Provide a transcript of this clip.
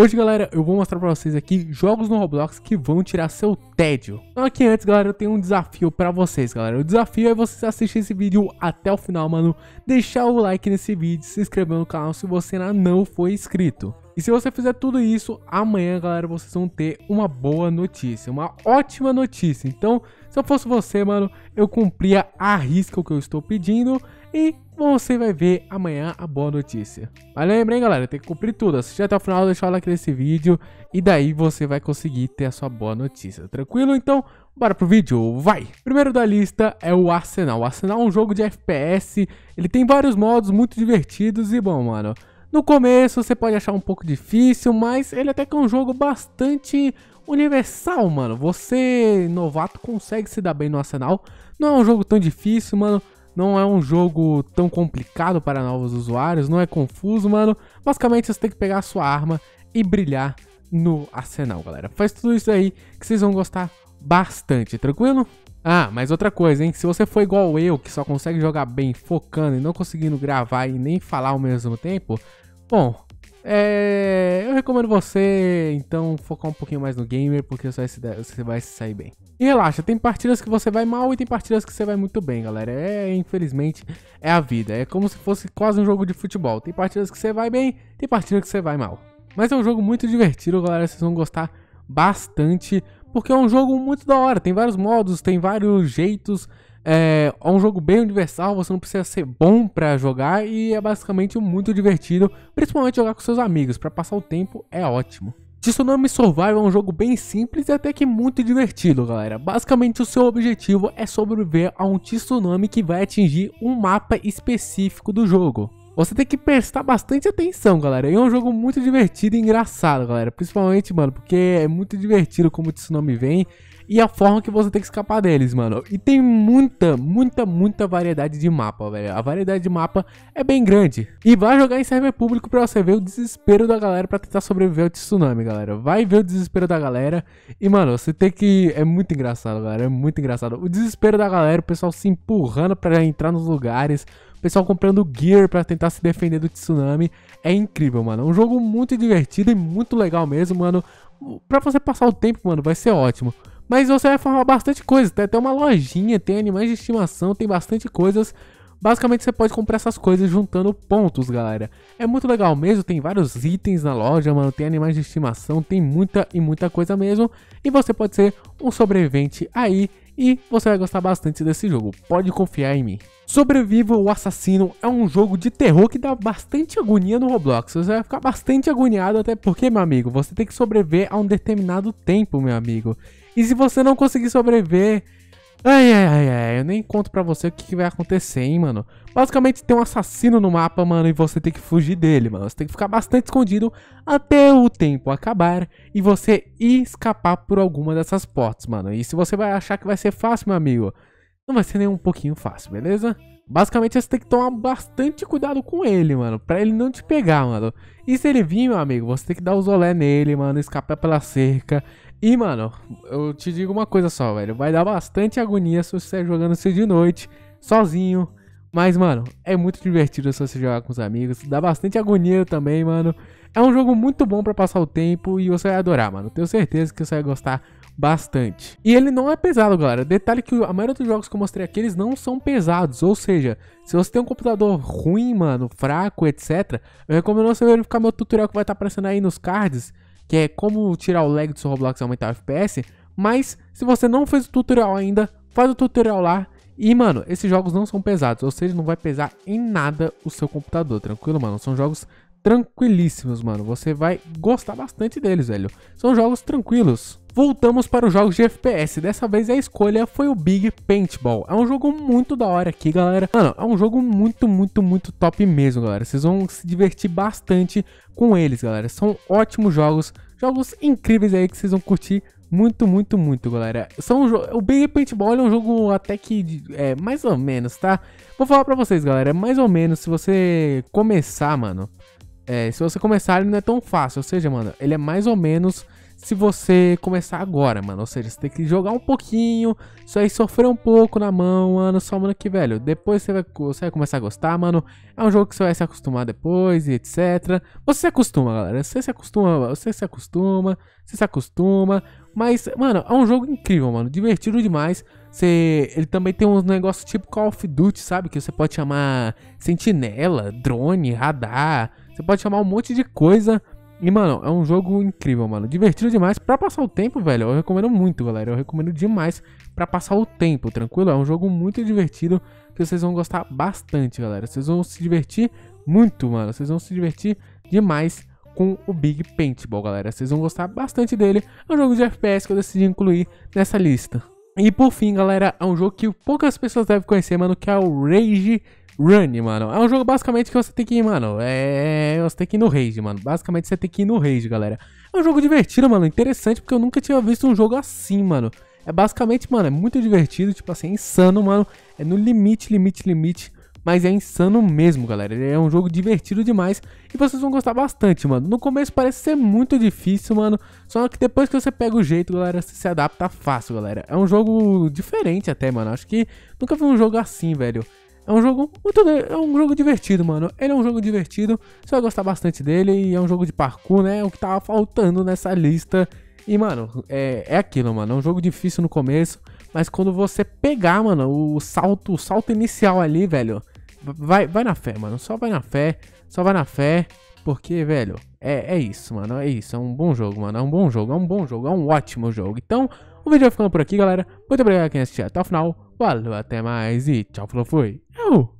Hoje, galera, eu vou mostrar pra vocês aqui jogos no Roblox que vão tirar seu tédio. Então, aqui antes, galera, eu tenho um desafio pra vocês, galera. O desafio é vocês assistirem esse vídeo até o final, mano. Deixar o like nesse vídeo, se inscrever no canal se você ainda não foi inscrito. E se você fizer tudo isso, amanhã, galera, vocês vão ter uma boa notícia, uma ótima notícia. Então, se eu fosse você, mano, eu cumpria a risca o que eu estou pedindo e você vai ver amanhã a boa notícia. Mas lembra, hein, galera, tem que cumprir tudo. Assistir até o final, deixar o like nesse vídeo e daí você vai conseguir ter a sua boa notícia. Tá tranquilo? Então, bora pro vídeo, vai! Primeiro da lista é o Arsenal. O Arsenal é um jogo de FPS, ele tem vários modos muito divertidos e bom, mano... No começo você pode achar um pouco difícil, mas ele até que é um jogo bastante universal, mano. Você, novato, consegue se dar bem no Arsenal. Não é um jogo tão difícil, mano. Não é um jogo tão complicado para novos usuários, não é confuso, mano. Basicamente, você tem que pegar a sua arma e brilhar no arsenal, galera. Faz tudo isso aí que vocês vão gostar bastante, tranquilo? Ah, mas outra coisa, hein? Se você for igual eu, que só consegue jogar bem focando e não conseguindo gravar e nem falar ao mesmo tempo, bom, é, eu recomendo você, então, focar um pouquinho mais no gamer, porque você vai, se, você vai se sair bem. E relaxa, tem partidas que você vai mal e tem partidas que você vai muito bem, galera. É, infelizmente, é a vida. É como se fosse quase um jogo de futebol. Tem partidas que você vai bem, tem partidas que você vai mal. Mas é um jogo muito divertido, galera. Vocês vão gostar bastante, porque é um jogo muito da hora. Tem vários modos, tem vários jeitos é, é um jogo bem universal, você não precisa ser bom para jogar e é basicamente muito divertido, principalmente jogar com seus amigos, para passar o tempo é ótimo. Tsunami Survival é um jogo bem simples e até que muito divertido, galera. Basicamente, o seu objetivo é sobreviver a um tsunami que vai atingir um mapa específico do jogo. Você tem que prestar bastante atenção, galera. E é um jogo muito divertido e engraçado, galera. Principalmente, mano, porque é muito divertido como o tsunami vem e a forma que você tem que escapar deles, mano. E tem muita, muita, muita variedade de mapa, velho. A variedade de mapa é bem grande. E vai jogar em server público pra você ver o desespero da galera pra tentar sobreviver ao tsunami, galera. Vai ver o desespero da galera. E, mano, você tem que. É muito engraçado, galera. É muito engraçado. O desespero da galera, o pessoal se empurrando pra entrar nos lugares o pessoal comprando gear para tentar se defender do tsunami. É incrível, mano. um jogo muito divertido e muito legal mesmo, mano. Pra você passar o tempo, mano, vai ser ótimo. Mas você vai formar bastante coisa. Tem até uma lojinha, tem animais de estimação, tem bastante coisas. Basicamente você pode comprar essas coisas juntando pontos, galera. É muito legal mesmo, tem vários itens na loja, mano, tem animais de estimação, tem muita e muita coisa mesmo. E você pode ser um sobrevivente aí e você vai gostar bastante desse jogo, pode confiar em mim. Sobreviva o Assassino é um jogo de terror que dá bastante agonia no Roblox. Você vai ficar bastante agoniado, até porque, meu amigo, você tem que sobreviver a um determinado tempo, meu amigo. E se você não conseguir sobreviver Ai, ai, ai, ai, eu nem conto pra você o que, que, vai acontecer, hein, mano. Basicamente tem um assassino no mapa, mano, e você tem que fugir dele, mano. Você tem que ficar bastante escondido até o tempo acabar e você escapar por alguma dessas portas, mano. E se você vai achar que vai ser fácil, meu amigo, não vai ser nem um pouquinho fácil, beleza? Basicamente você tem que tomar bastante cuidado com ele, mano, pra ele não te pegar, mano. E se ele vir, meu amigo, você tem que dar o um zolé nele, mano, escapar pela cerca e, mano, eu te digo uma coisa só, velho. Vai dar bastante agonia se você tá jogando isso de noite, sozinho. Mas, mano, é muito divertido se você jogar com os amigos. Dá bastante agonia também, mano. É um jogo muito bom para passar o tempo e você vai adorar, mano. Tenho certeza que você vai gostar bastante. E ele não é pesado, galera. Detalhe que a maioria dos jogos que eu mostrei aqui, eles não são pesados. Ou seja, se você tem um computador ruim, mano, fraco, etc. Eu recomendo você verificar meu tutorial que vai estar aparecendo aí nos cards que é como tirar o lag do seu Roblox e aumentar o FPS. Mas se você não fez o tutorial ainda, faz o tutorial lá. E, mano, esses jogos não são pesados, ou seja, não vai pesar em nada o seu computador, tranquilo, mano? São jogos tranquilíssimos, mano. Você vai gostar bastante deles, velho. São jogos tranquilos. Voltamos para os jogos de FPS, dessa vez a escolha foi o Big Paintball. É um jogo muito da hora aqui, galera. Mano, é um jogo muito, muito, muito top mesmo, galera. Vocês vão se divertir bastante com eles, galera. São ótimos jogos, jogos incríveis aí que vocês vão curtir muito, muito, muito, galera. São o Big Paintball é um jogo até que é mais ou menos, tá? Vou falar pra vocês, galera. É mais ou menos, se você começar, mano. É, se você começar, ele não é tão fácil. Ou seja, mano, ele é mais ou menos se você começar agora, mano. Ou seja, você tem que jogar um pouquinho, isso aí sofrer um pouco na mão, mano. Só, mano, que velho. Depois você vai, você vai começar a gostar, mano. É um jogo que você vai se acostumar depois e etc. Você se acostuma, galera. Você se acostuma, você se acostuma, você se acostuma. Mas, mano, é um jogo incrível, mano. Divertido demais. Você, ele também tem uns negócios tipo Call of Duty, sabe? Que você pode chamar sentinela, drone, radar. Você pode chamar um monte de coisa. E, mano, é um jogo incrível, mano. Divertido demais pra passar o tempo, velho. Eu recomendo muito, galera. Eu recomendo demais pra passar o tempo, tranquilo? É um jogo muito divertido que vocês vão gostar bastante, galera. Vocês vão se divertir muito, mano. Vocês vão se divertir demais com o Big Paintball, galera. Vocês vão gostar bastante dele. É um jogo de FPS que eu decidi incluir nessa lista. E por fim, galera, é um jogo que poucas pessoas devem conhecer, mano, que é o Rage Run, mano. É um jogo basicamente que você tem que ir, mano. É, é. Você tem que ir no raid, mano. Basicamente você tem que ir no raid, galera. É um jogo divertido, mano. Interessante, porque eu nunca tinha visto um jogo assim, mano. É basicamente, mano, é muito divertido, tipo assim, é insano, mano. É no limite, limite, limite. Mas é insano mesmo, galera. Ele é um jogo divertido demais e vocês vão gostar bastante, mano. No começo parece ser muito difícil, mano. Só que depois que você pega o jeito, galera, você se adapta fácil, galera. É um jogo diferente até, mano. Acho que nunca vi um jogo assim, velho. É um jogo muito, é um jogo divertido, mano. Ele é um jogo divertido, você vai gostar bastante dele e é um jogo de parkour, né? É o que tava faltando nessa lista. E, mano, é, é aquilo, mano. É um jogo difícil no começo, mas quando você pegar, mano, o salto, o salto inicial ali, velho, vai, vai na fé, mano. Só vai na fé, só vai na fé, porque, velho, é, é isso, mano. É isso. É um bom jogo, mano. É um bom jogo, é um bom jogo, é um ótimo jogo. Então, o vídeo vai ficando por aqui, galera. Muito obrigado a quem assistiu até o final. Valeu, até mais e tchau, falou, fui. Eu.